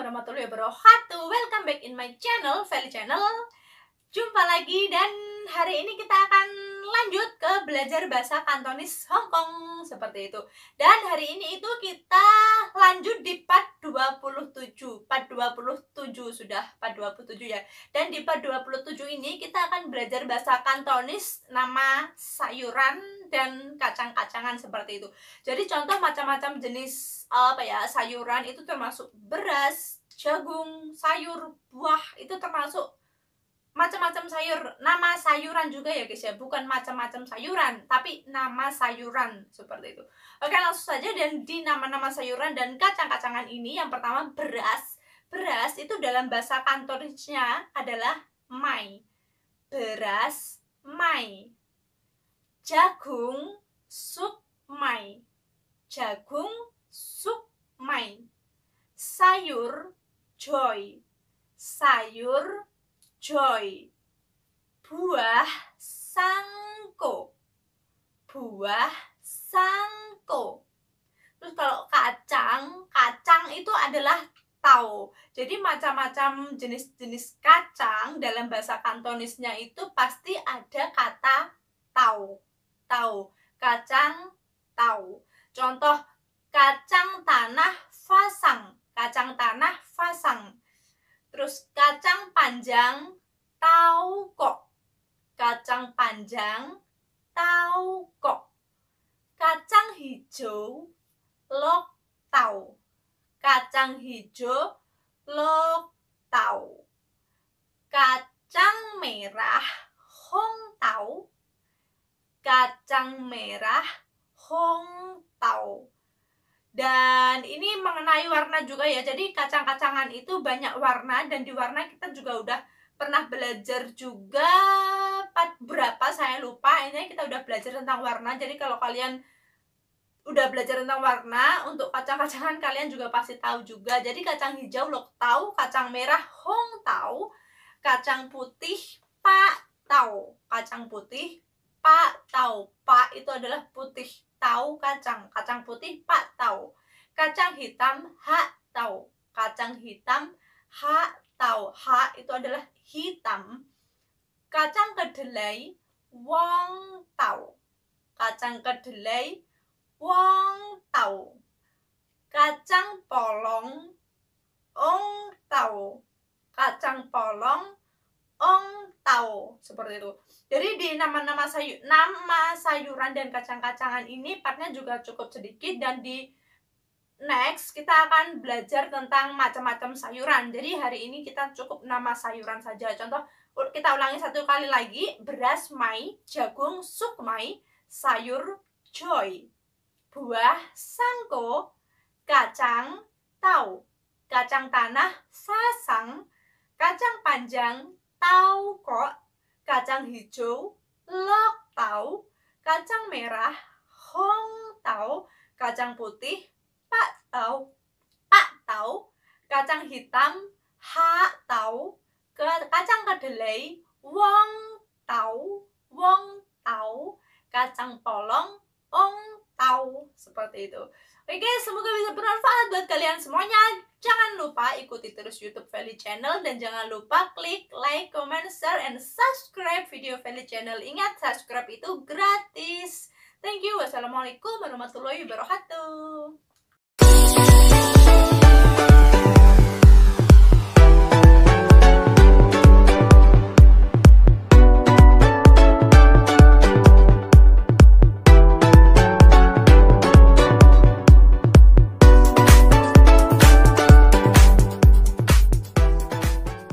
warahmatullahi wabarakatuh Welcome back in my channel, Feli Channel Jumpa lagi dan hari ini kita akan lanjut ke belajar bahasa Kantonis Hong Kong Seperti itu Dan hari ini itu kita lanjut di part 27 Part 27 sudah, part 27 ya Dan di part 27 ini kita akan belajar bahasa Kantonis Nama sayuran dan kacang-kacangan seperti itu. Jadi contoh macam-macam jenis apa ya sayuran itu termasuk beras, jagung, sayur, buah itu termasuk macam-macam sayur. Nama sayuran juga ya guys ya, bukan macam-macam sayuran, tapi nama sayuran seperti itu. Oke, langsung saja dan di nama-nama sayuran dan kacang-kacangan ini yang pertama beras. Beras itu dalam bahasa kantornya adalah mai. Beras mai jagung sup mai, jagung sup mai, sayur joy sayur joy buah sangko buah sangko terus kalau kacang kacang itu adalah tau jadi macam-macam jenis-jenis kacang dalam bahasa kantonisnya itu pasti ada tahu Kacang tau. Contoh kacang tanah fasang. Kacang tanah fasang. Terus kacang panjang tau kok. Kacang panjang tau kok. Kacang hijau lok tau. Kacang hijau lok kacang merah Hong Tao. Dan ini mengenai warna juga ya. Jadi kacang-kacangan itu banyak warna dan di warna kita juga udah pernah belajar juga berapa saya lupa. Ini kita udah belajar tentang warna. Jadi kalau kalian udah belajar tentang warna, untuk kacang-kacangan kalian juga pasti tahu juga. Jadi kacang hijau lok tahu kacang merah hong tau, kacang putih pak tau, kacang putih pak tau pak itu adalah putih tau kacang kacang putih pak tau kacang hitam hak tau kacang hitam hak tau hak itu adalah hitam kacang kedelai wong tau kacang kedelai wong tau kacang polong ong tau kacang polong seperti itu. Jadi di nama-nama sayur nama sayuran dan kacang-kacangan ini partnya juga cukup sedikit dan di next kita akan belajar tentang macam-macam sayuran. Jadi hari ini kita cukup nama sayuran saja. Contoh kita ulangi satu kali lagi beras mai, jagung sukmai, sayur joy, buah sangko, kacang tau, kacang tanah sasang, kacang panjang tau kok, kacang hijau, lok tau, kacang merah, hong tau, kacang putih, pak tau, pak tau, kacang hitam, ha tau, kacang kedelai, wong tau, wong tau, kacang polong, ong tau, seperti itu. Oke semoga bisa bermanfaat buat kalian semuanya lupa ikuti terus YouTube Valley Channel dan jangan lupa klik like, comment, share, and subscribe video Valley Channel. Ingat, subscribe itu gratis. Thank you. Wassalamualaikum warahmatullahi wabarakatuh.